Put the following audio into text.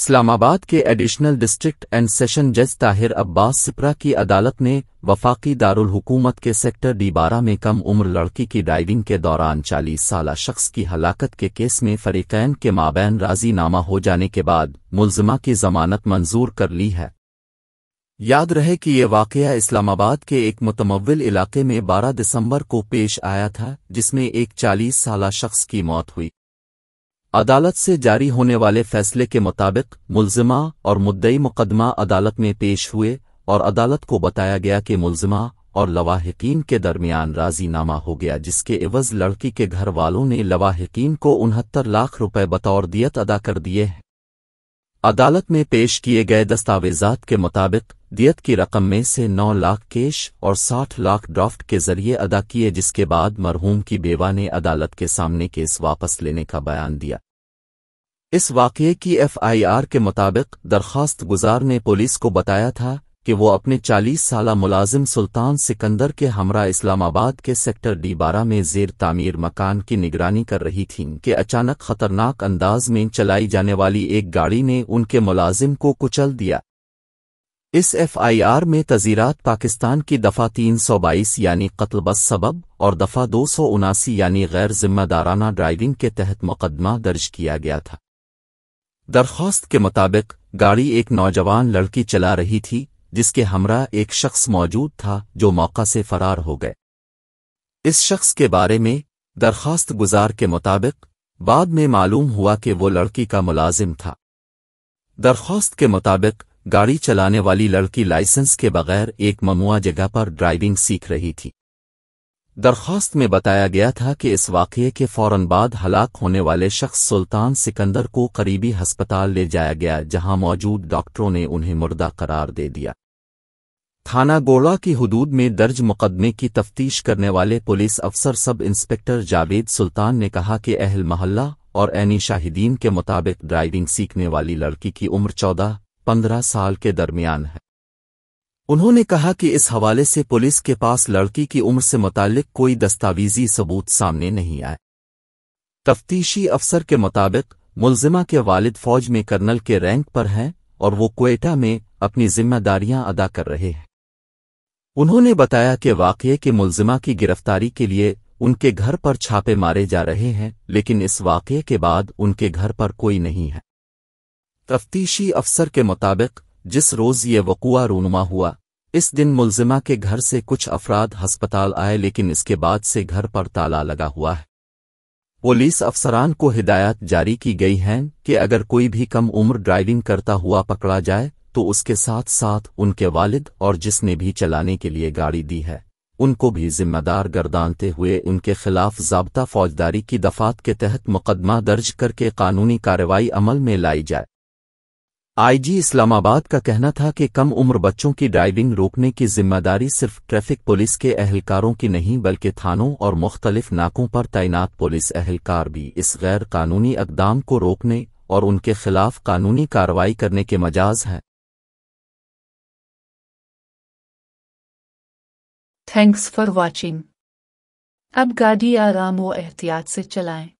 इस्लामाबाद के additional district and session जज ताहिर अब्बास सिपरा की अदालत ने वफाकी हुकूमत के सेक्टर डी बारह में कम उम्र लड़की की ड्राइविंग के दौरान चालीस साल शख्स की हलाकत के केस में फरीकैन के माबैन राजीनामा हो जाने के बाद मुलजमा की जमानत मंजूर कर ली है याद रहे कि ये वाक़ इस्लामाबाद के एक मुतमविल इलाके में 12 दिसंबर को पेश आया था जिसमें एक 40 साल शख्स की मौत हुई अदालत से जारी होने वाले फैसले के मुताबिक मुलजिमा और मुद्दई मुकदमा अदालत में पेश हुए और अदालत को बताया गया कि मुलजिमा और लवाहकीन के दरमियान राजीनामा हो गया जिसके एवज लड़की के घर वालों ने लवाहकीन को उनहत्तर लाख रुपए बतौर दियत अदा कर दिए हैं अदालत में पेश किए गए दस्तावेजात के मुताबिक दियत की रकम में से 9 लाख केश और 60 लाख ड्राफ्ट के जरिए अदा किए जिसके बाद मरहूम की बेवा ने अदालत के सामने केस वापस लेने का बयान दिया इस वाक़े की एफआईआर के मुताबिक दरख्वास्त गुजार ने पुलिस को बताया था कि वो अपने 40 साल मुलाजिम सुल्तान सिकंदर के हमरा इस्लामाबाद के सेक्टर डी बारह में जेर तामीर मकान की निगरानी कर रही थीं कि अचानक खतरनाक अंदाज में चलाई जाने वाली एक गाड़ी ने उनके मुलाजिम को कुचल दिया इस एफआईआर में तजीरात पाकिस्तान की दफ़ा 322 यानी कत्ल बस सबब और दफ़ा दो यानी गैर जिम्मेदाराना ड्राइविंग के तहत मुकदमा दर्ज किया गया था दरख्वास्त के मुताबिक गाड़ी एक नौजवान लड़की चला रही थी जिसके हमरा एक शख्स मौजूद था जो मौका से फरार हो गए इस शख्स के बारे में दरख्वास्त गुजार के मुताबिक बाद में मालूम हुआ कि वो लड़की का मुलाजिम था दरख्वास्त के मुताबिक गाड़ी चलाने वाली लड़की लाइसेंस के बगैर एक ममुआ जगह पर ड्राइविंग सीख रही थी दरख्वास्त में बताया गया था कि इस वाक़े के फौरन बाद हलाक होने वाले शख्स सुल्तान सिकंदर को करीबी हस्पताल ले जाया गया जहां मौजूद डॉक्टरों ने उन्हें मुर्दा करार दे दिया थाना गोड़ा की हदूद में दर्ज मुकदमे की तफ्तीश करने वाले पुलिस अफसर सब इंस्पेक्टर जावेद सुल्तान ने कहा कि अहल महल्ला और एनी शाहिदीन के मुताबिक ड्राइविंग सीखने वाली लड़की की उम्र चौदह पंद्रह साल के दरमियान है उन्होंने कहा कि इस हवाले से पुलिस के पास लड़की की उम्र से मुतालिक कोई दस्तावेजी सबूत सामने नहीं आए तफ्तीशी अफसर के मुताबिक मुलजिमा के वालिद फौज में कर्नल के रैंक पर हैं और वो क्वेटा में अपनी जिम्मेदारियां अदा कर रहे हैं उन्होंने बताया कि वाकये के मुलजिमा की गिरफ्तारी के लिए उनके घर पर छापे मारे जा रहे हैं लेकिन इस वाकये के बाद उनके घर पर कोई नहीं है तफ्तीशी अफसर के मुताबिक जिस रोज ये वकुआ रूनुमा हुआ इस दिन मुलजिमा के घर से कुछ अफराद हस्पताल आए लेकिन इसके बाद से घर पर ताला लगा हुआ है पुलिस अफसरान को हिदायत जारी की गई हैं कि अगर कोई भी कम उम्र ड्राइविंग करता हुआ पकड़ा जाए तो उसके साथ साथ उनके वालिद और जिसने भी चलाने के लिए गाड़ी दी है उनको भी जिम्मेदार गर्दानते हुए उनके खिलाफ जबता फौजदारी की दफात के तहत मुकदमा दर्ज करके कानूनी कार्रवाई अमल में लाई जाए आईजी इस्लामाबाद का कहना था कि कम उम्र बच्चों की ड्राइविंग रोकने की जिम्मेदारी सिर्फ ट्रैफिक पुलिस के अहलकारों की नहीं बल्कि थानों और मुख्तलिफ नाकों पर तैनात पुलिस अहलकार भी इस गैर कानूनी अकदाम को रोकने और उनके खिलाफ कानूनी कार्रवाई करने के मजाज हैं थैंक्स फॉर वॉचिंग अब गाड़ी आराम व एहतियात से चलाएं